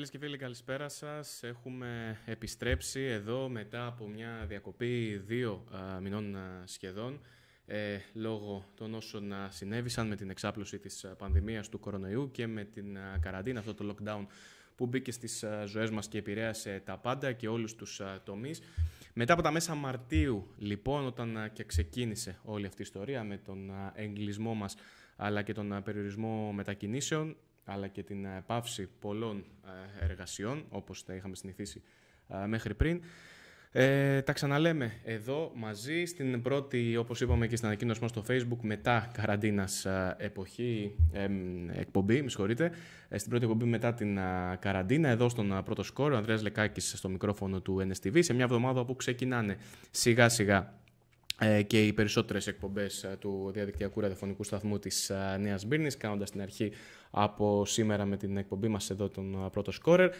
Φίλες και φίλοι, καλησπέρα σας. Έχουμε επιστρέψει εδώ μετά από μια διακοπή δύο μηνών σχεδόν ε, λόγω των όσων συνέβησαν με την εξάπλωση της πανδημίας του κορονοϊού και με την καραντίνα, αυτό το lockdown που μπήκε στις ζωές μας και επηρέασε τα πάντα και όλους τους τομείς. Μετά από τα μέσα Μαρτίου, λοιπόν, όταν και ξεκίνησε όλη αυτή η ιστορία με τον εγκλισμό μας αλλά και τον περιορισμό μετακινήσεων, αλλά και την ε, πάυση πολλών ε, εργασιών, όπως τα είχαμε συνηθίσει ε, μέχρι πριν. Ε, τα ξαναλέμε εδώ μαζί στην πρώτη, όπως είπαμε και στην ανακοίνωση μας στο facebook, μετά καραντίνας εποχή, εκπομπή, με στην πρώτη εκπομπή μετά την καραντίνα, εδώ στον πρώτο σκόρ, ο Ανδρέας Λεκάκης στο μικρόφωνο του NSTV, σε μια εβδομάδα που ξεκινάνε σιγά σιγά ε, και οι περισσότερες εκπομπές ε, του διαδικτυακού ραδιοφωνικού σταθμού της ε, Νέας Μπύρνης, κάνοντας την αρχή από σήμερα με την εκπομπή μας εδώ τον πρώτο σκόρερ.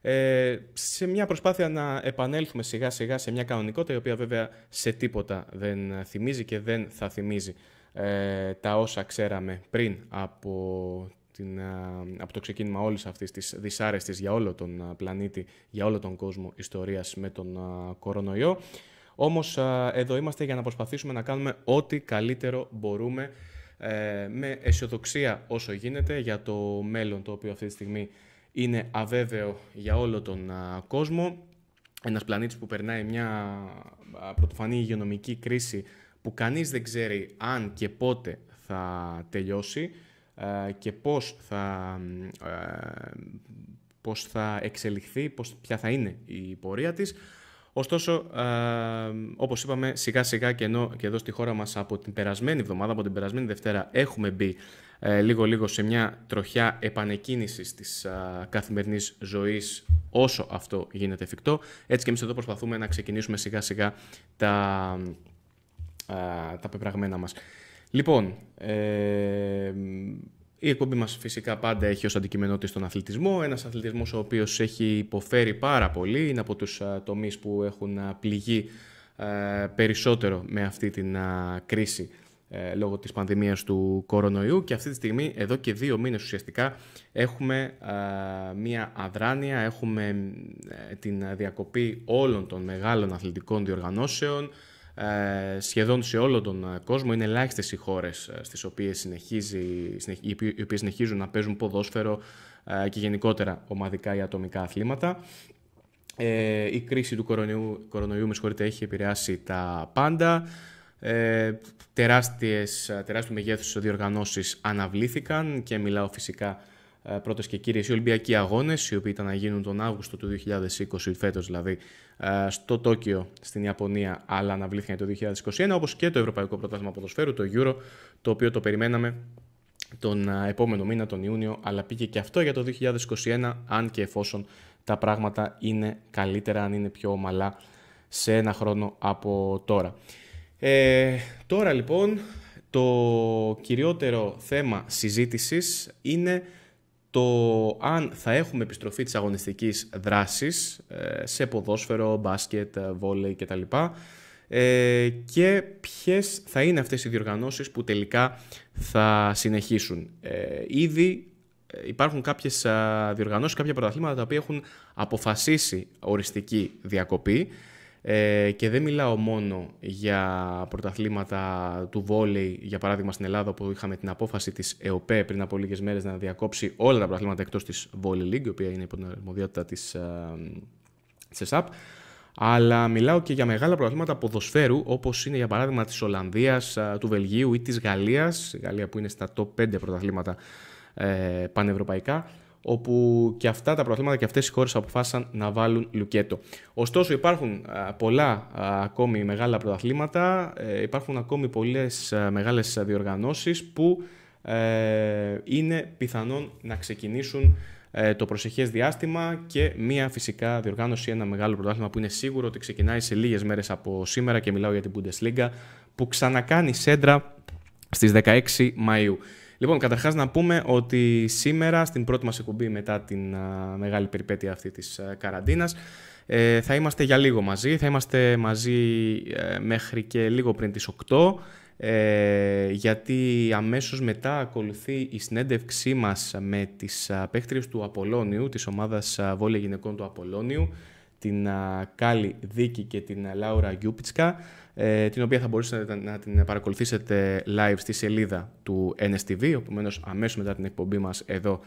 Ε, σε μια προσπάθεια να επανέλθουμε σιγά σιγά σε μια κανονικότητα η οποία βέβαια σε τίποτα δεν θυμίζει και δεν θα θυμίζει ε, τα όσα ξέραμε πριν από την, από το ξεκίνημα όλης αυτής της δυσάρεστης για όλο τον πλανήτη, για όλο τον κόσμο ιστορίας με τον κορονοϊό. Όμως εδώ είμαστε για να προσπαθήσουμε να κάνουμε ό,τι καλύτερο μπορούμε ε, με αισιοδοξία όσο γίνεται για το μέλλον το οποίο αυτή τη στιγμή είναι αβέβαιο για όλο τον κόσμο. Ένας πλανήτης που περνάει μια πρωτοφανή υγειονομική κρίση που κανείς δεν ξέρει αν και πότε θα τελειώσει και πώς θα, πώς θα εξελιχθεί, πώς, ποια θα είναι η πορεία της. Ωστόσο, ε, όπως είπαμε, σιγά σιγά και ενώ και εδώ στη χώρα μας από την περασμένη εβδομάδα, από την περασμένη Δευτέρα, έχουμε μπει ε, λίγο λίγο σε μια τροχιά επανεκκίνησης της ε, καθημερινής ζωής όσο αυτό γίνεται εφικτό. Έτσι και εμείς εδώ προσπαθούμε να ξεκινήσουμε σιγά σιγά τα, ε, τα πεπραγμένα μας. Λοιπόν, ε, η εκπομπή μας φυσικά πάντα έχει ως αντικείμενό της τον αθλητισμό, ένας αθλητισμός ο οποίος έχει υποφέρει πάρα πολύ, είναι από τους τομείς που έχουν πληγεί περισσότερο με αυτή την κρίση ε, λόγω της πανδημίας του κορονοϊού και αυτή τη στιγμή εδώ και δύο μήνες ουσιαστικά έχουμε μία αδράνεια, έχουμε ε, την διακοπή όλων των μεγάλων αθλητικών διοργανώσεων, ε, σχεδόν σε όλο τον ε, κόσμο. Είναι ελάχιστες οι χώρες ε, στις οποίες συνεχίζει, οι συνεχίζουν να παίζουν ποδόσφαιρο και γενικότερα ομαδικά ή ατομικά αθλήματα. η κρίση του κορονοϊού, κορονοϊού με συγχωρείτε, έχει επηρεάσει τα πάντα. Ε, τεράστιες, τεράστιου μεγέθους διοργανώσεις αναβλήθηκαν και μιλάω φυσικά ε, πρώτες και κύριες οι Ολυμπιακοί Αγώνες, οι οποίοι ήταν να γίνουν τον Αύγουστο του 2020, φέτος δηλαδή, ε, στο Τόκιο, στην Ιαπωνία, αλλά αναβλήθηκαν το 2021, όπως και το Ευρωπαϊκό Πρωτάθλημα Ποδοσφαίρου, το Euro, το οποίο το περιμέναμε τον ε, επόμενο μήνα, τον Ιούνιο, αλλά πήγε και αυτό για το 2021, αν και εφόσον τα πράγματα είναι καλύτερα, αν είναι πιο ομαλά σε ένα χρόνο από τώρα. Ε, τώρα λοιπόν, το κυριότερο θέμα συζήτησης είναι το αν θα έχουμε επιστροφή της αγωνιστικής δράσης ε, σε ποδόσφαιρο, μπάσκετ, ε, βόλεϊ κτλ. Ε, και ποιες θα είναι αυτές οι διοργανώσεις που τελικά θα συνεχίσουν. Ήδη υπάρχουν κάποιες διοργανώσεις, κάποια πρωταθλήματα τα οποία έχουν αποφασίσει οριστική διακοπή. Ε, και δεν μιλάω μόνο για πρωταθλήματα του βόλεϊ, για παράδειγμα στην Ελλάδα, όπου είχαμε την απόφαση της ΕΟΠΕ πριν από λίγες μέρες να διακόψει όλα τα πρωταθλήματα εκτός της Volley League, η οποία είναι υπό την αρμοδιότητα της ε, ΕΣΑΠ. Αλλά μιλάω και για μεγάλα πρωταθλήματα ποδοσφαίρου, όπως είναι για παράδειγμα της Ολλανδίας, ε, του Βελγίου ή της Γαλλίας. Η Γαλλία που είναι στα top 5 πρωταθλήματα ε, πανευρωπαϊκά όπου και αυτά τα προβλήματα και αυτές οι χώρες αποφάσισαν να βάλουν λουκέτο. Ωστόσο υπάρχουν ε, πολλά ε, ακόμη μεγάλα πρωταθλήματα, ε, υπάρχουν ακόμη πολλές μεγάλες διοργανώσεις που είναι πιθανόν να ξεκινήσουν το προσεχές διάστημα και μία φυσικά διοργάνωση, ένα μεγάλο πρωτάθλημα που είναι σίγουρο ότι ξεκινάει σε λίγες μέρες από σήμερα και μιλάω για την Bundesliga που ξανακάνει σέντρα στις 16 Μαΐου. Λοιπόν, καταρχάς να πούμε ότι σήμερα στην πρώτη μας εκπομπή μετά την μεγάλη περιπέτεια αυτή της καραντίνας ε, θα είμαστε για λίγο μαζί, θα είμαστε μαζί ε, μέχρι και λίγο πριν τις 8 ε, γιατί αμέσως μετά ακολουθεί η συνέντευξή μας με τις παίχτριες του Απολώνιου, της ομάδας βόλια γυναικών του Απολώνιου, την Κάλλη Δίκη και την Λάουρα Γιούπιτσκα. Ε, την οποία θα μπορούσατε να την παρακολουθήσετε live στη σελίδα του NSTV, οπομένω αμέσως μετά την εκπομπή μας εδώ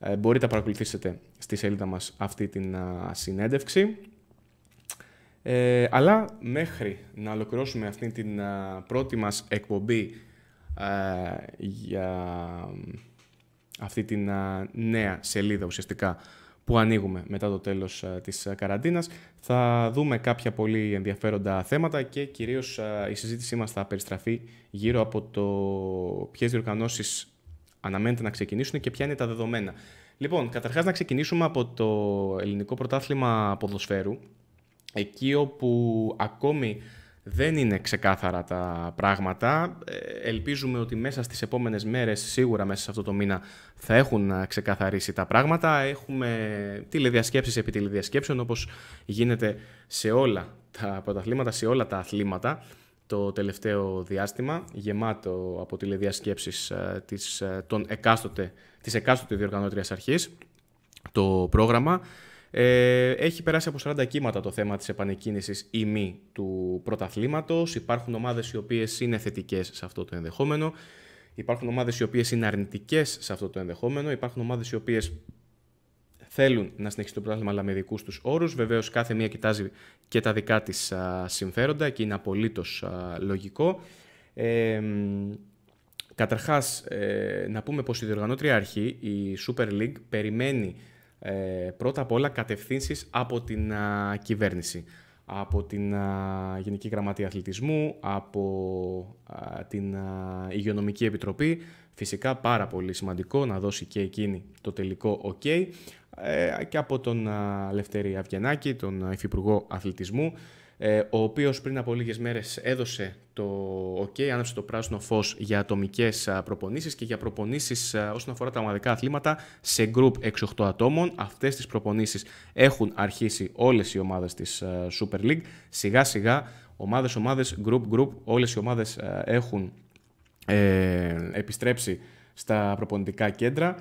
ε, μπορείτε να παρακολουθήσετε στη σελίδα μας αυτή την συνέντευξη. Ε, αλλά μέχρι να ολοκληρώσουμε αυτή την πρώτη μας εκπομπή για αυτή την νέα σελίδα ουσιαστικά που ανοίγουμε μετά το τέλος ε, της ε, καραντίνας. Θα δούμε κάποια πολύ ενδιαφέροντα θέματα και κυρίως ε, η συζήτησή μας θα περιστραφεί γύρω από το ποιες διοργανώσεις αναμένεται να ξεκινήσουν και ποια είναι τα δεδομένα. Λοιπόν, καταρχάς να ξεκινήσουμε από το ελληνικό πρωτάθλημα ποδοσφαίρου, εκεί όπου ακόμη δεν είναι ξεκάθαρα τα πράγματα. Ε, ελπίζουμε ότι μέσα στις επόμενες μέρες, σίγουρα μέσα σε αυτό το μήνα, θα έχουν ε, ξεκαθαρίσει τα πράγματα. Έχουμε τηλεδιασκέψεις επί τηλεδιασκέψεων, όπως γίνεται σε όλα τα πρωταθλήματα, σε όλα τα αθλήματα το τελευταίο διάστημα, γεμάτο από τηλεδιασκέψεις ε, της, των εκάστοτε, της εκάστοτε διοργανώτριας αρχής, το πρόγραμμα. Ε, έχει περάσει από 40 κύματα το θέμα της επανεκκίνησης ή μη του πρωταθλήματος. Υπάρχουν ομάδες οι οποίες είναι θετικές σε αυτό το ενδεχόμενο. Υπάρχουν ομάδες οι οποίες είναι αρνητικές σε αυτό το ενδεχόμενο. Υπάρχουν ομάδες οι οποίες θέλουν να συνεχίσει το πρωτάθλημα, αλλά με δικούς τους όρους. Βεβαίως, κάθε μία κοιτάζει και τα δικά της συμφέροντα και είναι απολύτως λογικό. Ε, Καταρχάς, ε, να πούμε πως η διοργανώτρια αρχή, η Super League, περιμένει ε, πρώτα απ' όλα κατευθύνσεις από την κυβέρνηση από την Γενική Γραμματεία Αθλητισμού, από την α, Υγειονομική Επιτροπή. Φυσικά πάρα πολύ σημαντικό να δώσει και εκείνη το τελικό OK. Ε, και από τον Λευτερή Αυγενάκη, τον Υφυπουργό Αθλητισμού, ε, ο οποίος πριν από λίγες μέρες έδωσε το OK, άναψε το πράσινο φως για ατομικές προπονήσεις και για προπονήσεις όσον αφορά τα ομαδικά αθλήματα σε group 6-8 ατόμων. Αυτές τις προπονήσεις έχουν αρχίσει όλες οι ομάδες της Super League. Σιγά σιγά ομάδες, ομάδες, group, group, όλες οι ομάδες έχουν ε, επιστρέψει στα προπονητικά κέντρα.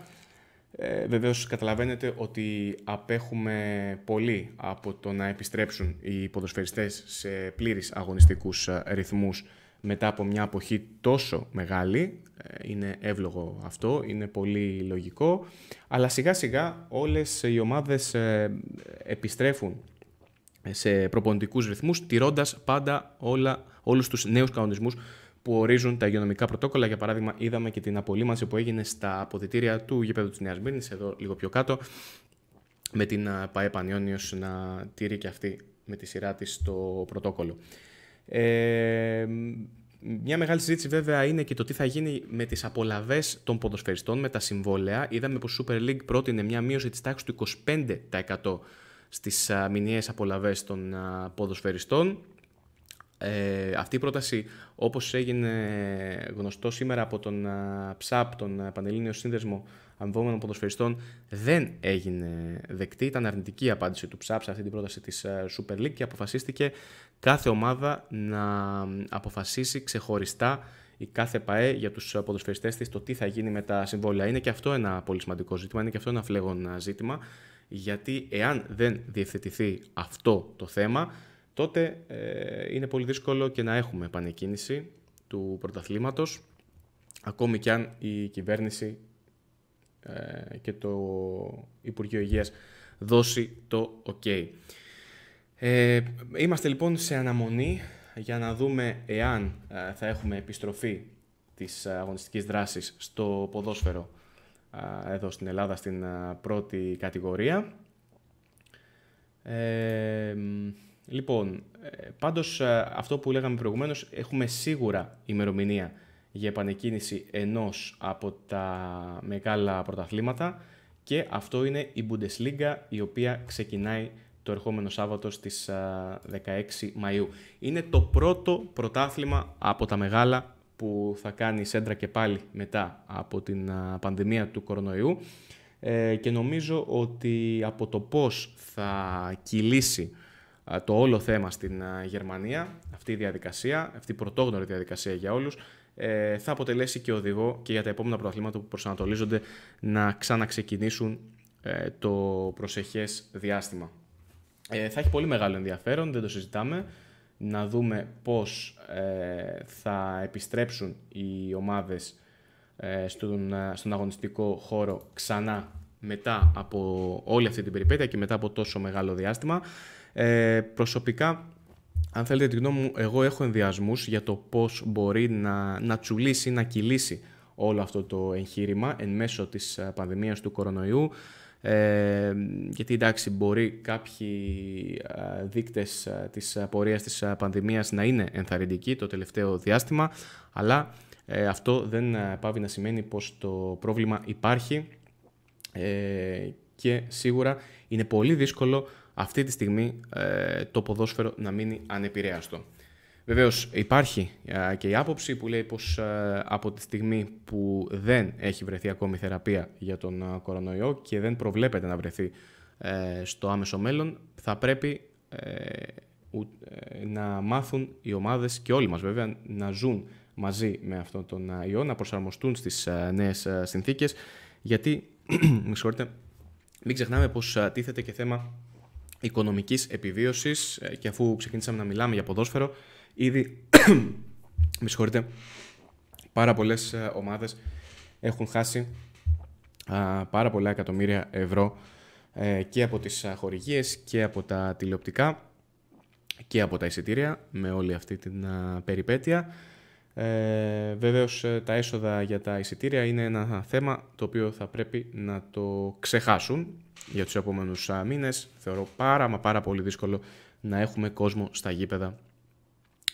Ε, βεβαίως καταλαβαίνετε ότι απέχουμε πολύ από το να επιστρέψουν οι ποδοσφαιριστές σε πλήρης αγωνιστικούς ε, ρυθμούς μετά από μια αποχή τόσο μεγάλη. Ε, είναι εύλογο αυτό, είναι πολύ λογικό. Αλλά σιγά σιγά όλες οι ομάδες ε, επιστρέφουν σε προπονητικούς ρυθμούς τηρώντας πάντα όλα, όλους τους νέους κανονισμούς που ορίζουν τα υγειονομικά πρωτόκολλα. Για παράδειγμα, είδαμε και την απολύμανση που έγινε στα αποδητήρια του γηπέδου της Νέας Μύρνης, εδώ λίγο πιο κάτω, με την ΠαΕ Πανιόνιος να τηρεί και αυτή με τη σειρά της το πρωτόκολλο. Ε, μια μεγάλη συζήτηση βέβαια είναι και το τι θα γίνει με τις απολαυές των ποδοσφαιριστών, με τα συμβόλαια. Είδαμε πως η Super League πρότεινε μια μείωση της τάξης του 25% στις μηνιαίες απολαυές των ποδοσφαιριστών. Ε, αυτή η πρόταση, όπως έγινε γνωστό σήμερα από τον ΨΑΠ, τον Πανελλήνιο Σύνδεσμο Αμοιβόμενων Ποδοσφαιριστών, δεν έγινε δεκτή. Ήταν αρνητική η απάντηση του ΨΑΠ σε αυτή την πρόταση της Super League και αποφασίστηκε κάθε ομάδα να αποφασίσει ξεχωριστά η κάθε ΠαΕ για τους ποδοσφαιριστές της το τι θα γίνει με τα συμβόλαια. Είναι και αυτό ένα πολύ σημαντικό ζήτημα, είναι και αυτό ένα φλέγον ζήτημα, γιατί εάν δεν διευθετηθεί αυτό το θέμα, τότε ε, είναι πολύ δύσκολο και να έχουμε επανεκκίνηση του πρωταθλήματος, ακόμη και αν η κυβέρνηση ε, και το Υπουργείο Υγείας δώσει το OK. Ε, είμαστε λοιπόν σε αναμονή για να δούμε εάν ε, θα έχουμε επιστροφή της αγωνιστικής δράσης στο ποδόσφαιρο εδώ στην Ελλάδα στην πρώτη κατηγορία. Λοιπόν, ε, πάντως ε, αυτό που λέγαμε προηγουμένως, έχουμε σίγουρα ημερομηνία για επανεκκίνηση ενός από τα μεγάλα πρωταθλήματα και αυτό είναι η Bundesliga η οποία ξεκινάει το ερχόμενο Σάββατο στις 16 ε, Μαΐου. Είναι το πρώτο πρωτάθλημα από τα μεγάλα που θα κάνει Σέντρα και πάλι μετά από την πανδημία του κορονοϊού και νομίζω ότι από το πώς θα κυλήσει το όλο θέμα στην Γερμανία, αυτή η διαδικασία, αυτή η πρωτόγνωρη διαδικασία για όλους, ε, θα αποτελέσει και οδηγό και για τα επόμενα προαθλήματα που προσανατολίζονται να ξαναξεκινήσουν ε, το προσεχές διάστημα. Ε, θα έχει πολύ μεγάλο ενδιαφέρον, δεν το συζητάμε, να δούμε πώς θα επιστρέψουν οι ομάδες στον αγωνιστικό χώρο ξανά μετά από όλη αυτή την περιπέτεια και μετά από τόσο μεγάλο διάστημα. Ε, προσωπικά, αν θέλετε την γνώμη μου, εγώ έχω ενδιασμούς για το πώς μπορεί να, να τσουλήσει, να κυλήσει όλο αυτό το εγχείρημα εν μέσω της ε, πανδημίας του κορονοϊού. Ε, γιατί εντάξει μπορεί κάποιοι ε, δείκτες ε, της πορείας της πανδημίας να είναι ενθαρρυντικοί το τελευταίο διάστημα αλλά αυτό δεν πάβει να σημαίνει πως το πρόβλημα υπάρχει ε, και σίγουρα είναι πολύ δύσκολο αυτή τη στιγμή ε, το ποδόσφαιρο να μείνει ανεπηρέαστο. Βεβαίως υπάρχει ε, και η άποψη που λέει πως ε, από τη στιγμή που δεν έχει βρεθεί ακόμη θεραπεία για τον κορονοϊό και δεν προβλέπεται να βρεθεί στο άμεσο μέλλον θα πρέπει να μάθουν οι ομάδες και όλοι μας βέβαια να ζουν μαζί με αυτόν τον ιό, να προσαρμοστούν στις νέες συνθήκες γιατί συγχωρείτε, μην ξεχνάμε πως ε, τίθεται και θέμα οικονομικής επιβίωσης, ε, και αφού ξεκινήσαμε να μιλάμε για ποδόσφαιρο, ήδη, με πάρα πολλές ε, ομάδες έχουν χάσει πάρα πολλά εκατομμύρια ευρώ και από τις χορηγίες και από τα τηλεοπτικά και από τα εισιτήρια με όλη αυτή την περιπέτεια. Ε, Βεβαίως ε, τα έσοδα για τα εισιτήρια είναι ένα θέμα το οποίο θα πρέπει να το ξεχάσουν για τους επόμενους μήνες. Θεωρώ πάρα μα πάρα πολύ δύσκολο να έχουμε κόσμο στα γήπεδα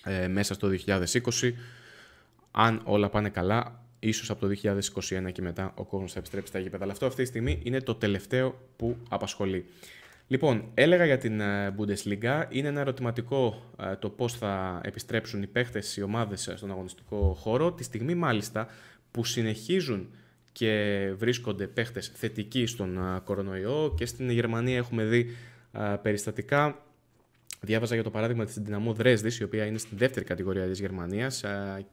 ε, μέσα στο 2020. Αν όλα πάνε καλά, ίσως από το 2021 και μετά ο κόσμος θα επιστρέψει στα γήπεδα. Αλλά αυτό αυτή τη στιγμή είναι το τελευταίο που απασχολεί. Λοιπόν, έλεγα για την ε, Bundesliga. Είναι ένα ερωτηματικό ε, το πώς θα επιστρέψουν οι παίχτες, οι ομάδες ε, στον αγωνιστικό χώρο. Τη στιγμή μάλιστα που συνεχίζουν και βρίσκονται παίχτες θετικοί στον κορονοϊό και στην Γερμανία έχουμε δει περιστατικά. Διάβαζα για το παράδειγμα της Δυναμό Δρέσδης, η οποία είναι στη δεύτερη κατηγορία της Γερμανίας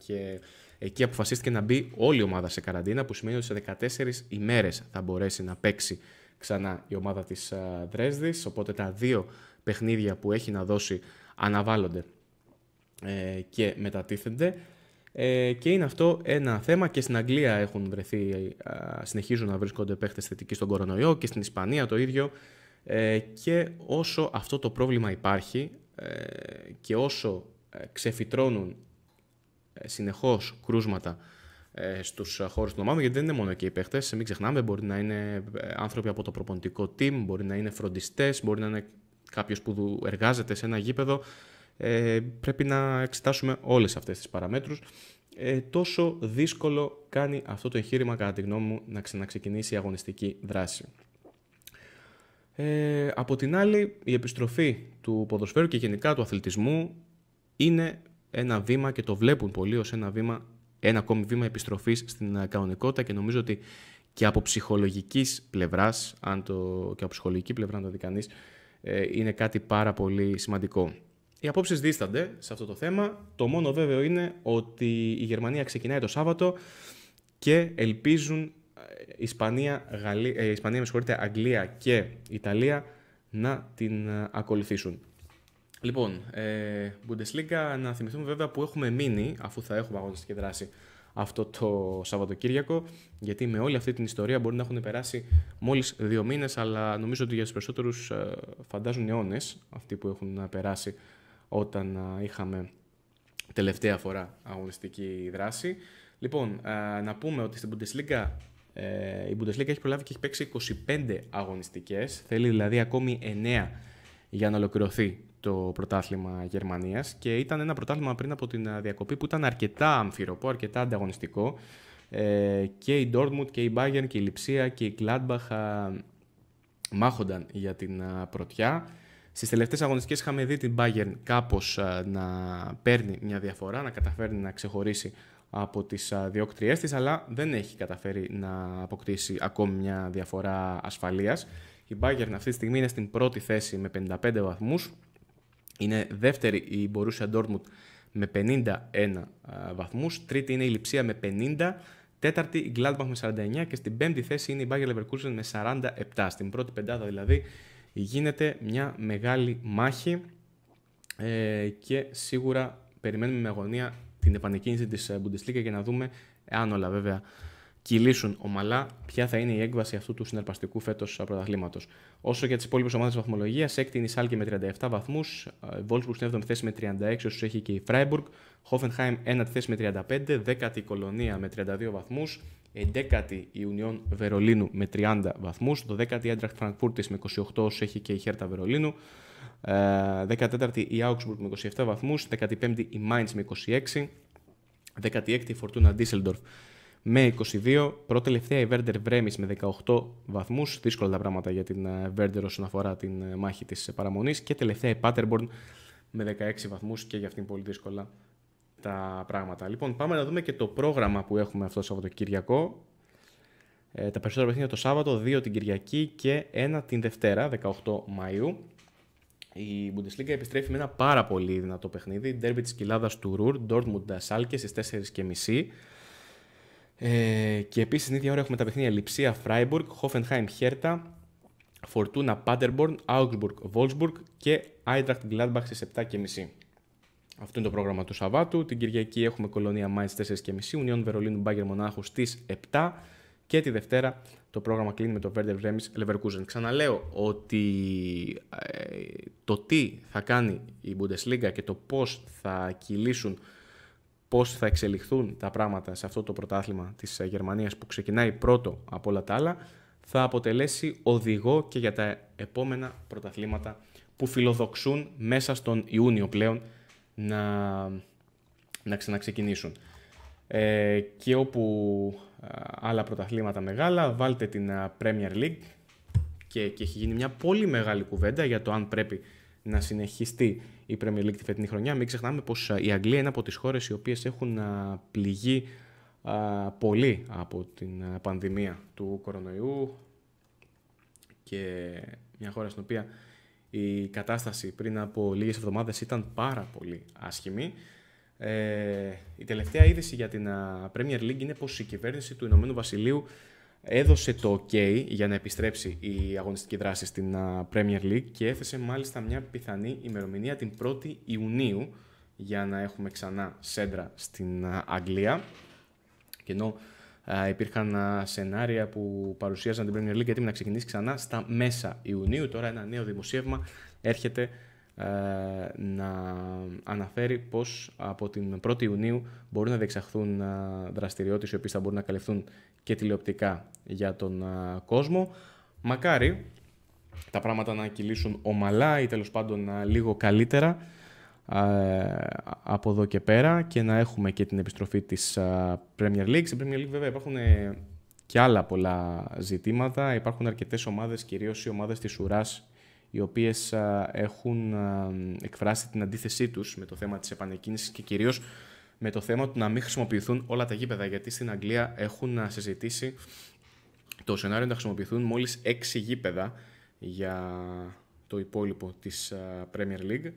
και εκεί αποφασίστηκε να μπει όλη η ομάδα σε καραντίνα, που σημαίνει ότι σε 14 ημέρες θα μπορέσει να παίξει ξανά η ομάδα της Δρέσδης, οπότε τα δύο παιχνίδια που έχει να δώσει αναβάλλονται ε, και μετατίθενται. Ε, και είναι αυτό ένα θέμα και στην Αγγλία έχουν βρεθεί, συνεχίζουν να βρίσκονται παίχτες θετικοί στον κορονοϊό και στην Ισπανία το ίδιο ε, και όσο αυτό το πρόβλημα υπάρχει και όσο ξεφυτρώνουν συνεχώς κρούσματα ε, Στους χώρους του ομάδων, γιατί δεν είναι μόνο και οι παίχτε. μην ξεχνάμε, μπορεί να είναι ε, άνθρωποι από το προπονητικό team, μπορεί να είναι φροντιστές, μπορεί να είναι κάποιος που εργάζεται σε ένα γήπεδο. Ε, πρέπει να εξετάσουμε όλες αυτές τις παραμέτρους. Ε, τόσο δύσκολο κάνει αυτό το εγχείρημα, κατά τη γνώμη μου, να ξαναξεκινήσει η αγωνιστική δράση. Ε, από την άλλη, η επιστροφή του ποδοσφαίρου και γενικά του αθλητισμού είναι ένα βήμα και το βλέπουν πολλοί ως ένα βήμα ένα ακόμη βήμα επιστροφής στην ε, κανονικότητα και νομίζω ότι και από ψυχολογικής πλευράς, αν το, και από ψυχολογική πλευρά, το δει κανείς, ε, είναι κάτι πάρα πολύ σημαντικό. Οι απόψεις δίστανται σε αυτό το θέμα. Το μόνο βέβαιο είναι ότι η Γερμανία ξεκινάει το Σάββατο και ελπίζουν ε, Ισπανία, Γαλλία, Ισπανία με Αγγλία και Ιταλία να την ακολουθήσουν. Λοιπόν, ε, Bundesliga, να θυμηθούμε βέβαια που έχουμε μείνει, αφού θα έχουμε αγωνιστική δράση αυτό το Σαββατοκύριακο, γιατί με όλη αυτή την ιστορία μπορεί να έχουν περάσει μόλις δύο μήνες, αλλά νομίζω ότι για τους περισσότερους ε, φαντάζουν αιώνες αυτοί που έχουν περάσει όταν ε, είχαμε τελευταία φορά αγωνιστική δράση. Λοιπόν, ε, να πούμε ότι στην Bundesliga η Bundesliga έχει προλάβει και έχει παίξει 25 αγωνιστικές, θέλει δηλαδή ακόμη 9 για να ολοκληρωθεί το πρωτάθλημα Γερμανίας και ήταν ένα πρωτάθλημα πριν από την ε, διακοπή που ήταν αρκετά αμφιροπό, αρκετά ανταγωνιστικό ε, και η Dortmund και η Bayern και η Λιψία και η Κλάντμπαχ... Ε, μάχονταν για την πρωτιά. Στις τελευταίες αγωνιστικές είχαμε δει την Bayern κάπως να παίρνει μια διαφορά, να καταφέρνει να ξεχωρίσει από τις διόκτριές της, αλλά δεν έχει καταφέρει να αποκτήσει ακόμη μια διαφορά ασφαλείας. Η Bayern αυτή τη στιγμή είναι στην πρώτη θέση με 55 βαθμούς, είναι δεύτερη η Μπορούσια Dortmund με 51 βαθμούς, τρίτη είναι η Λιψία με 50, τέταρτη η Gladbach με 49 και στην πέμπτη θέση είναι η Bayer Leverkusen με 47. Στην πρώτη πεντάδα δηλαδή γίνεται μια μεγάλη μάχη ε, και σίγουρα περιμένουμε με αγωνία την επανεκκίνηση της ε, Bundesliga για να δούμε αν όλα βέβαια κυλήσουν ομαλά ποια θα είναι η έκβαση αυτού του συναρπαστικού φέτος πρωταθλήματος. Όσο για τις υπόλοιπες ομάδες βαθμολογίας, έκτη είναι η Σάλκη με 37 βαθμού, Βόλσμπουργκ στην 7η θέση με 36, όσου έχει και η Φράιμπουργκ, Χόφενχάιμ 1η θέση με 35, 10η Κολονία με 32 βαθμού, 11η Ιουνιόν Βερολίνου με 30 βαθμού, 12η Άντραχτ Φραγκφούρτη με 28, όσου έχει και η Χέρτα Βερολίνου, 14η ε, η Augsburg με 27 βαθμού, 15η η Mainz με 26, 16η η Φορτούνα Düsseldorf με 22. Πρώτη τελευταία η Βέρντερ Βρέμι με 18 βαθμούς. Δύσκολα τα πράγματα για την Βέρντερ όσον αφορά την ε, μάχη της ε, παραμονής. Και τελευταία η Πάτερμπορν με 16 βαθμούς και για αυτήν πολύ δύσκολα τα πράγματα. Λοιπόν, πάμε να δούμε και το πρόγραμμα που έχουμε αυτό το Σαββατοκύριακο. Ε, τα περισσότερα παιχνίδια το Σάββατο, 2 την Κυριακή και 1 την Δευτέρα, 18 Μαΐου. Η Bundesliga επιστρέφει με ένα πάρα πολύ δυνατό παιχνίδι. Ντέρμπι τη κοιλάδα του Ρουρ, Ντόρτμουντ Σάλκε στι 4.30. Ε, και επίσης την ίδια ώρα έχουμε τα παιχνίδια Λιψία Φράιμπουργκ, χοφενχαιμ Χέρτα, Φορτούνα Πάντερμπορν, Augsburg Βόλσμπουργκ και αιντρακτ Gladbach στι 7.30. Αυτό είναι το πρόγραμμα του Σαββάτου. Την Κυριακή έχουμε κολονία στις 4.30, ουνιων Βερολίνου Μπάγκερ Μονάχου στις 7 και τη Δευτέρα το πρόγραμμα κλείνει με το Βέρντερ Βρέμι Λεβερκούζεν. Ξαναλέω ότι ε, το τι θα κάνει η Bundesliga και το πώς θα κυλήσουν πώς θα εξελιχθούν τα πράγματα σε αυτό το πρωτάθλημα της ε, Γερμανίας που ξεκινάει πρώτο από όλα τα άλλα, θα αποτελέσει οδηγό και για τα επόμενα πρωταθλήματα που φιλοδοξούν μέσα στον Ιούνιο πλέον να, να ξαναξεκινήσουν. Ε, και όπου ε, άλλα πρωταθλήματα μεγάλα, βάλτε την ε, Premier League και, και έχει γίνει μια πολύ μεγάλη κουβέντα για το αν πρέπει να συνεχιστεί η Premier League τη φετινή χρονιά. Μην ξεχνάμε πως ε, η Αγγλία είναι από τις χώρες οι οποίες έχουν ε, πληγεί ε, πολύ από την πανδημία του κορονοϊού και μια χώρα στην οποία η κατάσταση πριν από λίγες εβδομάδες ήταν πάρα πολύ άσχημη. η τελευταία είδηση για την Premier League είναι πως η κυβέρνηση του Ηνωμένου Βασιλείου έδωσε το OK για να επιστρέψει η αγωνιστική δράση στην Premier League και έθεσε μάλιστα μια πιθανή ημερομηνία την 1η Ιουνίου για να έχουμε ξανά σέντρα στην Αγγλία. Και ενώ υπήρχαν σενάρια που παρουσίαζαν την Premier League γιατί να ξεκινήσει ξανά στα μέσα Ιουνίου, τώρα ένα νέο δημοσίευμα έρχεται ε, να αναφέρει πως από την 1η Ιουνίου μπορούν να διεξαχθούν ε, δραστηριότητες οι οποίες θα μπορούν να καλυφθούν και τηλεοπτικά για τον ε, κόσμο. Μακάρι τα πράγματα να κυλήσουν ομαλά ή τέλος πάντων λίγο καλύτερα από εδώ και πέρα και να έχουμε και την επιστροφή της Premier League. Στην Premier League βέβαια υπάρχουν και άλλα πολλά ζητήματα. Υπάρχουν αρκετές ομάδες, κυρίως οι ομάδες της ουράς οι οποίες έχουν εκφράσει την αντίθεσή τους με το θέμα της επανεκκίνησης και κυρίως με το θέμα του να μην χρησιμοποιηθούν όλα τα γήπεδα, γιατί στην Αγγλία έχουν συζητήσει το σενάριο να χρησιμοποιηθούν μόλις 6 γήπεδα για το υπόλοιπο της Premier League.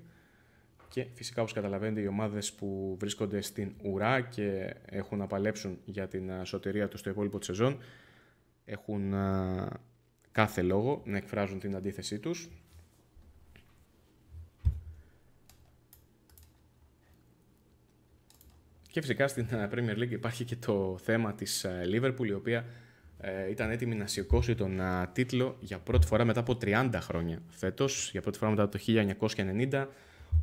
Και φυσικά, όπως καταλαβαίνετε, οι ομάδες που βρίσκονται στην ουρά και έχουν να παλέψουν για την σωτηρία τους στο υπόλοιπο της σεζόν, έχουν κάθε λόγο να εκφράζουν την αντίθεσή τους. Και φυσικά στην ε, Premier League υπάρχει και το θέμα της ε, Liverpool η οποία ε, ήταν έτοιμη να σηκώσει τον τίτλο για πρώτη φορά μετά από 30 χρόνια φέτος, για πρώτη φορά μετά το 1990.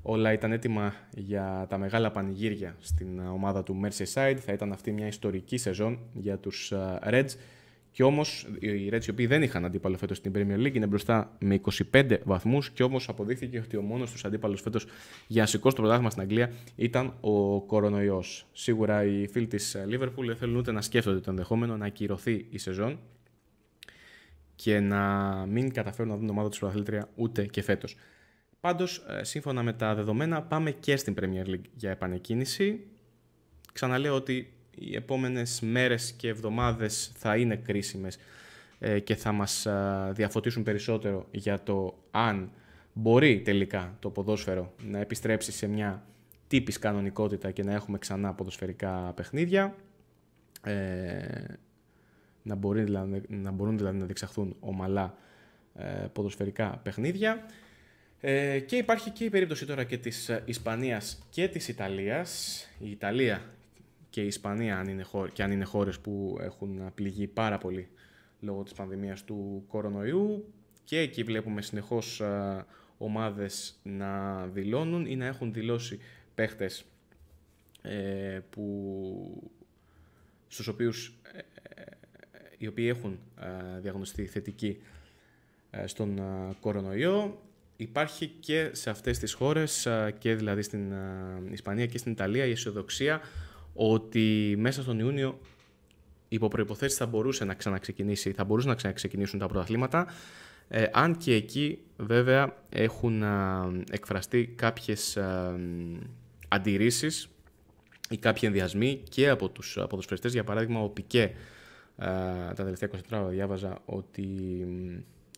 Όλα ήταν έτοιμα για τα μεγάλα πανηγύρια στην ομάδα του Merseyside. Θα ήταν αυτή μια ιστορική σεζόν για τους Reds και όμως οι Reds, οι οποίοι δεν είχαν αντίπαλο φέτος στην Premier League, είναι μπροστά με 25 βαθμού. Και όμως αποδείχθηκε ότι ο μόνος τους αντίπαλος φέτος για να σηκώσει το πρωτάθλημα στην Αγγλία ήταν ο κορονοϊός. Σίγουρα οι φίλοι της Liverpool δεν θέλουν ούτε να σκέφτονται το ενδεχόμενο να ακυρωθεί η σεζόν και να μην καταφέρουν να δουν ομάδα τους πρωταθλήτρια ούτε και φέτος. Πάντως, ε, σύμφωνα με τα δεδομένα, πάμε και στην Premier League για επανεκκίνηση. Ξαναλέω ότι οι επόμενες μέρες και εβδομάδες θα είναι κρίσιμες ε, και θα μας ε, διαφωτίσουν περισσότερο για το αν μπορεί τελικά το ποδόσφαιρο να επιστρέψει σε μια τύπης κανονικότητα και να έχουμε ξανά ποδοσφαιρικά παιχνίδια. Ε, να, μπορεί, δηλαδή να μπορούν δηλαδή να διεξαχθούν ομαλά ε, ποδοσφαιρικά παιχνίδια. Ε, και υπάρχει και η περίπτωση τώρα και της ε, Ισπανίας και της Ιταλίας. Η Ιταλία και η Ισπανία αν είναι χώρες, και αν είναι χώρες που έχουν πληγεί πάρα πολύ λόγω της πανδημίας του κορονοϊού και εκεί βλέπουμε συνεχώς ομάδες να δηλώνουν ή να έχουν δηλώσει παίχτες ε, που, στους οποίους ε, ε οι οποίοι έχουν ε, διαγνωστεί θετικοί στον κορονοϊό. Υπάρχει και σε αυτές τις χώρες και δηλαδή στην Ισπανία και στην Ιταλία η αισιοδοξία ότι μέσα στον Ιούνιο υπό προποθέσει θα μπορούσε να ξαναξεκινήσει, θα μπορούσαν να ξαναξεκινήσουν τα πρωταθλήματα. Ε, αν και εκεί βέβαια έχουν εκφραστεί κάποιες α, αντιρρήσεις ή κάποιοι ενδιασμοί και από τους ποδοσφαιριστές. Για παράδειγμα ο Πικέ τα τελευταία 24 διάβαζα ότι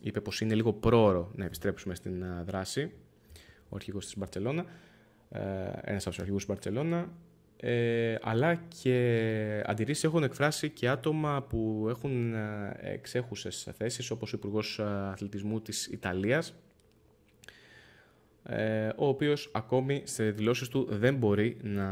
είπε πως είναι λίγο πρόωρο να επιστρέψουμε στην δράση ο αρχηγός της Μπαρτσελώνα, ε, ένας από τους αρχηγούς της Μπαρτσελώνα ε, αλλά και αντιρρήσεις έχουν εκφράσει και άτομα που έχουν ε, εξέχουσες θέσεις όπως ο υπουργός Αθλητισμού της Ιταλίας ε, ο οποίος ακόμη σε δηλώσεις του δεν μπορεί να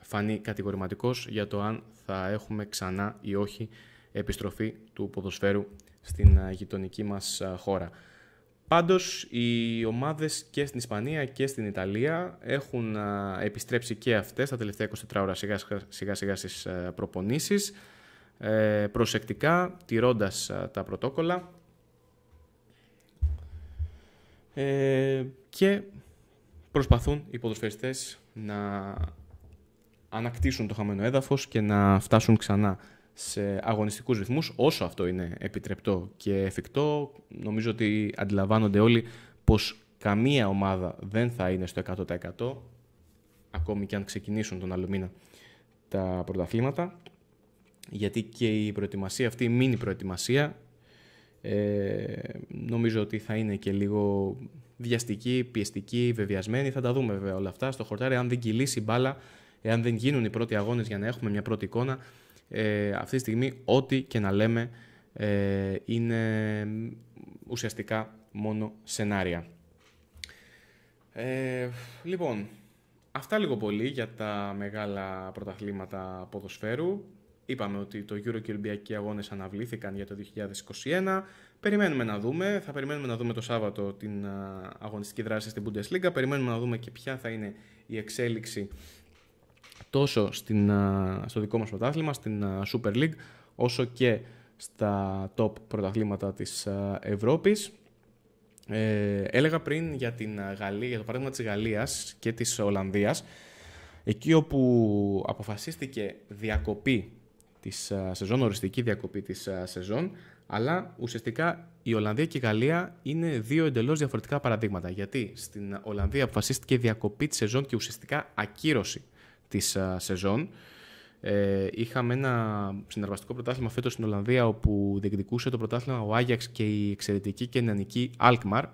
φανεί κατηγορηματικός για το αν θα έχουμε ξανά ή όχι επιστροφή του ποδοσφαίρου στην ε, γειτονική μας χώρα. Πάντως οι ομάδες και στην Ισπανία και στην Ιταλία έχουν επιστρέψει και αυτές τα τελευταία 24 ώρα σιγά σιγά, σιγά στις προπονήσεις ε, προσεκτικά τηρώντας τα πρωτόκολλα ε, και προσπαθούν οι ποδοσφαιριστές να ανακτήσουν το χαμένο έδαφος και να φτάσουν ξανά σε αγωνιστικούς ρυθμούς, όσο αυτό είναι επιτρεπτό και εφικτό. Νομίζω ότι αντιλαμβάνονται όλοι πως καμία ομάδα δεν θα είναι στο 100% ακόμη και αν ξεκινήσουν τον άλλο μήνα τα πρωταθλήματα γιατί και η προετοιμασία αυτή, η μήνυ προετοιμασία ε, νομίζω ότι θα είναι και λίγο βιαστική, πιεστική, βεβιασμένη. Θα τα δούμε βέβαια όλα αυτά στο χορτάρι. Αν δεν κυλήσει η μπάλα, εάν δεν γίνουν οι πρώτοι αγώνες για να έχουμε μια πρώτη εικόνα, ε, αυτή τη στιγμή ό,τι και να λέμε ε, είναι ουσιαστικά μόνο σενάρια. Ε, λοιπόν, αυτά λίγο πολύ για τα μεγάλα πρωταθλήματα ποδοσφαίρου. Είπαμε ότι το Euro και Ολυμπιακοί αγώνες αναβλήθηκαν για το 2021. Περιμένουμε να δούμε. Θα περιμένουμε να δούμε το Σάββατο την αγωνιστική δράση στην Bundesliga. Περιμένουμε να δούμε και ποια θα είναι η εξέλιξη τόσο στην, στο δικό μας πρωτάθλημα, στην Super League, όσο και στα top πρωταθλήματα της Ευρώπης. Ε, έλεγα πριν για, την Γαλλία, για το παράδειγμα της Γαλλίας και της Ολλανδίας, εκεί όπου αποφασίστηκε διακοπή της σεζόν, οριστική διακοπή της σεζόν, αλλά ουσιαστικά η Ολλανδία και η Γαλλία είναι δύο εντελώς διαφορετικά παραδείγματα. Γιατί στην Ολλανδία αποφασίστηκε διακοπή της σεζόν και ουσιαστικά ακύρωση της σεζόν. Ε, είχαμε ένα συναρπαστικό πρωτάθλημα φέτος στην Ολλανδία όπου διεκδικούσε το πρωτάθλημα ο Άγιαξ και η εξαιρετική και νεανική Αλκμαρ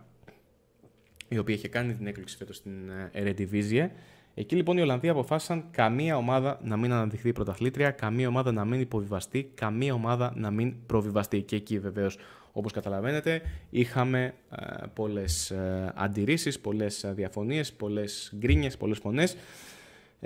η οποία είχε κάνει την έκπληξη φέτος στην ε, Eredivisie. Εκεί λοιπόν οι Ολλανδοί αποφάσισαν καμία ομάδα να μην αναδειχθεί πρωταθλήτρια, καμία ομάδα να μην υποβιβαστεί, καμία ομάδα να μην προβιβαστεί. Και εκεί βεβαίως, όπως καταλαβαίνετε, είχαμε ε, πολλές ε, αντιρρήσεις, πολλές ε, διαφωνίες, πολλές γκρίνιες, πολλές φωνές.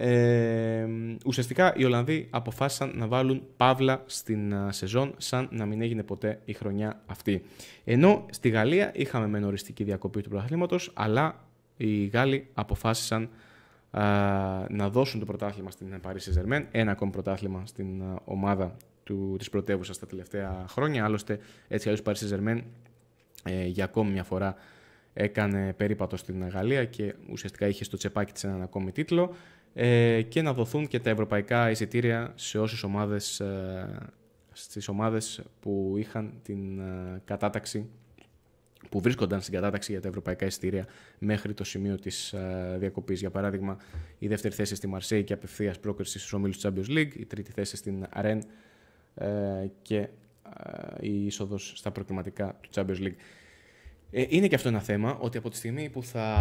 Ε, ουσιαστικά οι Ολλανδοί αποφάσισαν να βάλουν παύλα στην σεζόν σαν να μην έγινε ποτέ η χρονιά αυτή. Ενώ στη Γαλλία είχαμε μεν οριστική διακοπή του πρωταθλήματος αλλά οι Γάλλοι αποφάσισαν να δώσουν το πρωτάθλημα στην Paris Saint-Germain, ένα ακόμη πρωτάθλημα στην ομάδα του, της πρωτεύουσας τα τελευταία χρόνια. Άλλωστε έτσι αλλιώς Paris Saint-Germain ε, για ακόμη μια φορά έκανε περίπατο στην Γαλλία και ουσιαστικά είχε στο τσεπάκι της έναν ακόμη τίτλο. Ε, και να δοθούν και τα ευρωπαϊκά εισιτήρια σε όσες ομάδες, ε, στις ομάδες που είχαν την ε, κατάταξη που βρίσκονταν στην κατάταξη για τα ευρωπαϊκά εισιτήρια μέχρι το σημείο της διακοπής. Για παράδειγμα, η δεύτερη θέση στη Μαρσέη και απευθείας πρόκριση στους ομίλους της Champions League, η τρίτη θέση στην Αρέν και η είσοδος στα προκριματικά του Champions League. Ε, είναι και αυτό ένα θέμα ότι από τη στιγμή που θα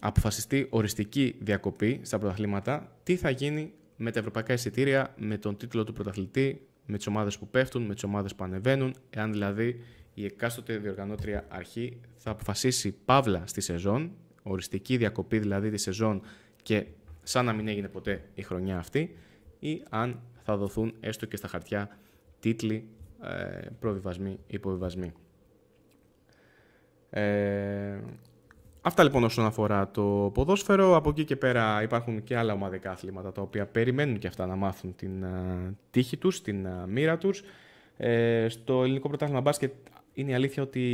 αποφασιστεί οριστική διακοπή στα πρωταθλήματα, τι θα γίνει με τα ευρωπαϊκά εισιτήρια, με τον τίτλο του πρωταθλητή, με τις ομάδες που πέφτουν, με τις ομάδες που ανεβαίνουν, εάν δηλαδή η εκάστοτε διοργανώτρια αρχή θα αποφασίσει παύλα στη σεζόν, οριστική διακοπή δηλαδή τη σεζόν και σαν να μην έγινε ποτέ η χρονιά αυτή, ή αν θα δοθούν έστω και στα χαρτιά τίτλοι, ε, προβιβασμοί, υποβιβασμοί. Ε, αυτά λοιπόν όσον αφορά το ποδόσφαιρο. Από εκεί και πέρα υπάρχουν και άλλα ομαδικά αθλήματα τα οποία περιμένουν και αυτά να μάθουν την τύχη τους, την μοίρα τους. Ε, στο ελληνικό πρωτάθλημα μπάσκετ είναι η αλήθεια ότι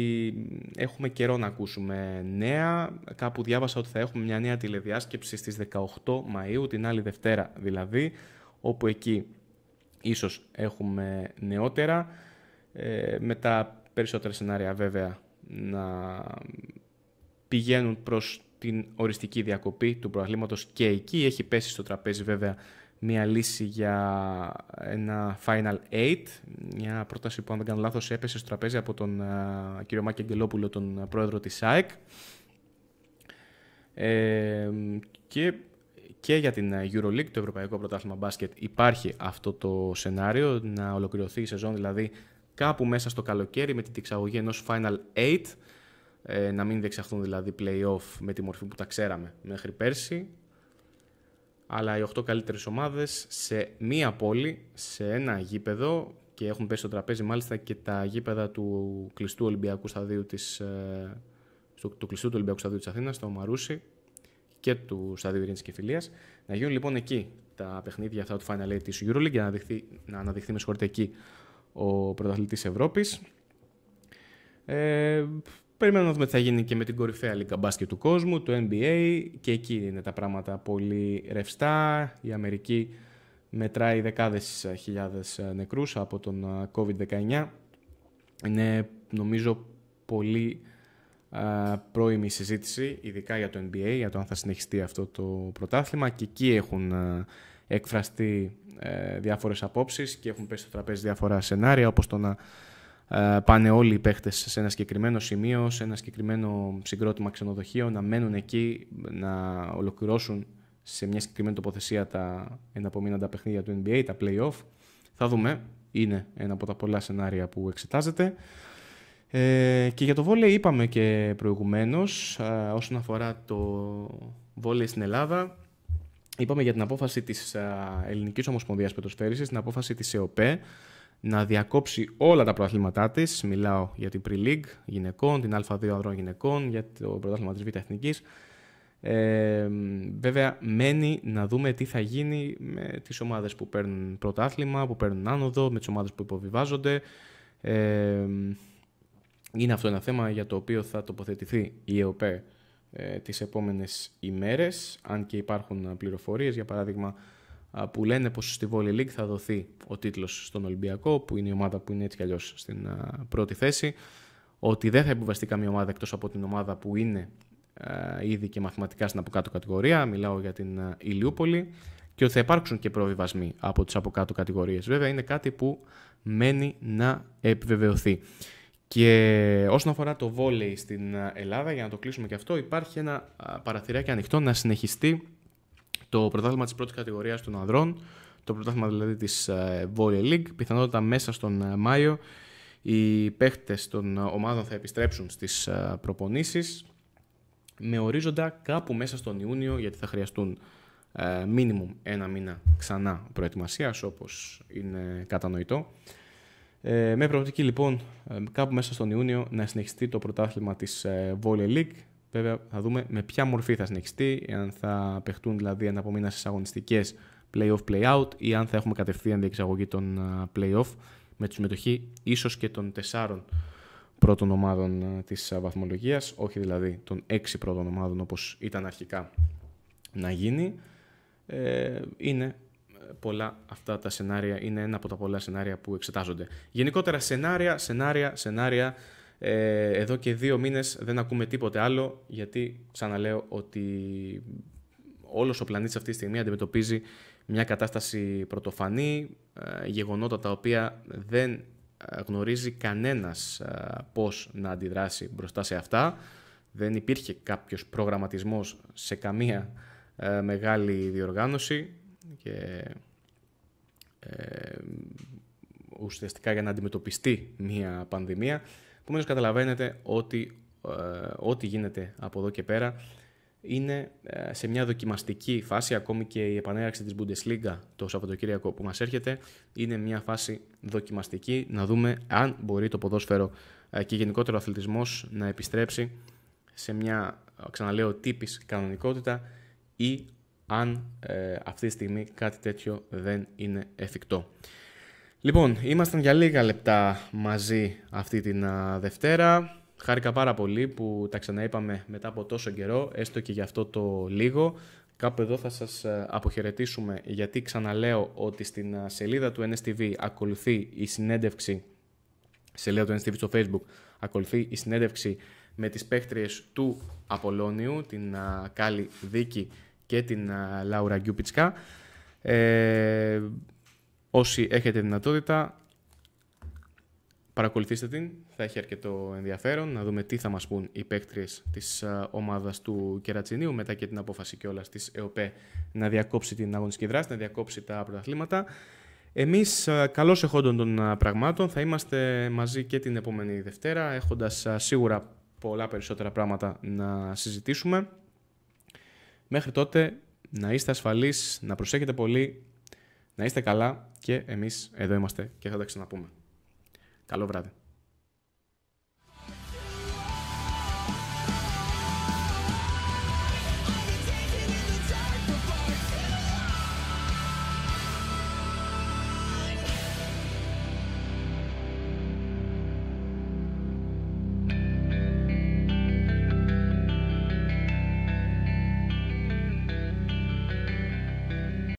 έχουμε καιρό να ακούσουμε νέα. Κάπου διάβασα ότι θα έχουμε μια νέα τηλεδιάσκεψη στις 18 Μαΐου, την άλλη Δευτέρα δηλαδή, όπου εκεί ίσως έχουμε νεότερα. Ε, με τα περισσότερα σενάρια βέβαια να πηγαίνουν προς την οριστική διακοπή του προαθλήματος και εκεί έχει πέσει στο τραπέζι βέβαια μια λύση για ένα Final 8, μια πρόταση που αν δεν κάνω λάθος έπεσε στο τραπέζι από τον uh, κύριο Μάκη Αγγελόπουλο, τον πρόεδρο της ΣΑΕΚ ε, και, και για την EuroLeague, το Ευρωπαϊκό Πρωτάθλημα Μπάσκετ υπάρχει αυτό το σενάριο να ολοκληρωθεί η σεζόν δηλαδή κάπου μέσα στο καλοκαίρι με την διεξαγωγή ενός Final 8, ε, να μην διεξαχθούν δηλαδή play-off με τη μορφή που τα ξέραμε μέχρι πέρσι, αλλά οι 8 καλύτερες ομάδες σε μία πόλη, σε ένα γήπεδο και έχουν πέσει στο τραπέζι μάλιστα και τα γήπεδα του κλειστού Ολυμπιακού Σταδίου της, ε, στο, του κλειστού του Ολυμπιακού Σταδίου της Αθήνας, το Μαρούσι και του Σταδίου Ειρήνης και Φιλίας. Να γίνουν λοιπόν εκεί τα παιχνίδια αυτά του Final Eight της EuroLeague για να, αναδειχθεί, να αναδειχθεί με εκεί ο πρωταθλητής Ευρώπης. Ε, περιμένουμε να δούμε τι θα γίνει και με την κορυφαία λίγα μπάσκετ του κόσμου, το NBA και εκεί είναι τα πράγματα πολύ ρευστά. Η Αμερική μετράει δεκάδες χιλιάδες νεκρούς από τον COVID-19. Είναι νομίζω πολύ α, πρώιμη συζήτηση, ειδικά για το NBA, για το αν θα συνεχιστεί αυτό το πρωτάθλημα και εκεί έχουν εκφραστεί ε, διάφορες απόψεις και έχουν πέσει στο τραπέζι διάφορα σενάρια, όπως το να ε, πάνε όλοι οι παίχτες σε ένα συγκεκριμένο σημείο, σε ένα συγκεκριμένο συγκρότημα ξενοδοχείο, να μένουν εκεί, να ολοκληρώσουν σε μια συγκεκριμένη τοποθεσία τα εναπομείναντα παιχνίδια του NBA, τα play-off. Θα δούμε. Είναι ένα από τα πολλά σενάρια που εξετάζεται. Ε, και για το βόλεϊ είπαμε και προηγουμένως, ε, όσον αφορά το βόλεϊ στην Ελλάδα, είπαμε για την απόφαση της Ελληνικής Ομοσπονδίας Πετροσφαίριση, την απόφαση της ΕΟΠΕ να διακόψει όλα τα προαθλήματά της. Μιλάω για την Pre-League γυναικών, την Α2 ανδρών γυναικών, για το πρωτάθλημα της Β' Εθνικής. Ε, βέβαια, μένει να δούμε τι θα γίνει με τις ομάδες που παίρνουν πρωτάθλημα, που παίρνουν άνοδο, με τις ομάδες που υποβιβάζονται. Ε, είναι αυτό ένα θέμα για το οποίο θα τοποθετηθεί η ΕΟΠΕ ε, τις επόμενες ημέρες, αν και υπάρχουν ε, πληροφορίες, για παράδειγμα που λένε πως στη Volley League θα δοθεί ο τίτλος στον Ολυμπιακό, που είναι η ομάδα που είναι έτσι κι αλλιώς στην πρώτη θέση, ότι δεν θα επιβαστεί καμία ομάδα εκτός από την ομάδα που είναι ήδη και μαθηματικά στην αποκάτω κατηγορία, μιλάω για την Ηλιούπολη, και ότι θα υπάρξουν και προβιβασμοί από τις αποκάτω κατηγορίες. Βέβαια είναι κάτι που μένει να επιβεβαιωθεί. Και όσον αφορά το βόλεϊ στην ε, Ελλάδα, για να το κλείσουμε και αυτό, υπάρχει ένα παραθυράκι ανοιχτό να συνεχιστεί το πρωτάθλημα της πρώτης κατηγορίας των ανδρών, το πρωτάθλημα δηλαδή της Volley ε, League, πιθανότατα μέσα στον ε, Μάιο οι παίχτες των ομάδων θα επιστρέψουν στις προπονήσεις με ορίζοντα κάπου μέσα στον Ιούνιο γιατί θα χρειαστούν μίνιμουμ ένα μήνα ξανά προετοιμασίας όπως είναι κατανοητό. Ε, με προοπτική λοιπόν ε, κάπου μέσα στον Ιούνιο να συνεχιστεί το πρωτάθλημα της Volley ε, League. Βέβαια θα δούμε με ποια μορφή θα συνεχιστεί, αν θα παιχτούν δηλαδή αναπομείνασες αγωνιστικές play-off, play-out ή αν θα έχουμε κατευθείαν διεξαγωγή των ε, play-off με τη συμμετοχή ίσως και των τεσσάρων πρώτων ομάδων της βαθμολογίας, όχι δηλαδή των έξι πρώτων ομάδων όπως ήταν αρχικά να γίνει. είναι πολλά αυτά τα σενάρια είναι ένα από τα πολλά σενάρια που εξετάζονται. Γενικότερα σενάρια, σενάρια, σενάρια. Ε, εδώ και δύο μήνες δεν ακούμε τίποτε άλλο γιατί ξαναλέω ότι όλος ο πλανήτης αυτή τη στιγμή αντιμετωπίζει μια κατάσταση πρωτοφανή, ε, γεγονότα τα οποία δεν ε, γνωρίζει κανένας πώς να αντιδράσει μπροστά σε αυτά. Δεν υπήρχε κάποιος προγραμματισμός σε καμία μεγάλη διοργάνωση και ε, ουσιαστικά για να αντιμετωπιστεί μια πανδημία. Επομένως καταλαβαίνετε ότι ε, ό,τι γίνεται από εδώ και πέρα είναι ε, σε μια δοκιμαστική φάση, ακόμη και η επανέναρξη της Bundesliga το Σαββατοκύριακο που μας έρχεται, είναι μια φάση δοκιμαστική, να δούμε αν μπορεί το ποδόσφαιρο ε, και γενικότερο ο αθλητισμός να επιστρέψει σε μια, ξαναλέω, τύπης κανονικότητα ή αν ε, αυτή τη στιγμή κάτι τέτοιο δεν είναι εφικτό. Λοιπόν, ήμασταν για λίγα λεπτά μαζί αυτή την Δευτέρα. Χάρηκα πάρα πολύ που τα ξαναείπαμε μετά από τόσο καιρό, έστω και για αυτό το λίγο. Κάπου εδώ θα σας ε, αποχαιρετήσουμε γιατί ξαναλέω ότι στην σελίδα του NSTV ακολουθεί η συνέντευξη, σελίδα του NSTV στο facebook, ακολουθεί η συνέντευξη με τις παίχτριες του Απολώνιου, την Κάλλη Δίκη και την Λάουρα Γκιουπιτσκά. Ε, όσοι έχετε δυνατότητα, παρακολουθήστε την. Θα έχει αρκετό ενδιαφέρον να δούμε τι θα μας πούν οι παίκτριες της ομάδας του Κερατσινίου μετά και την απόφαση κιόλας της ΕΟΠΕ να διακόψει την αγωνιστική δράση, να διακόψει τα πρωταθλήματα. Εμείς, καλώς εχόντων των πραγμάτων, θα είμαστε μαζί και την επόμενη Δευτέρα, έχοντας σίγουρα πολλά περισσότερα πράγματα να συζητήσουμε. Μέχρι τότε να είστε ασφαλείς, να προσέχετε πολύ, να είστε καλά και εμείς εδώ είμαστε και θα τα ξαναπούμε. Καλό βράδυ.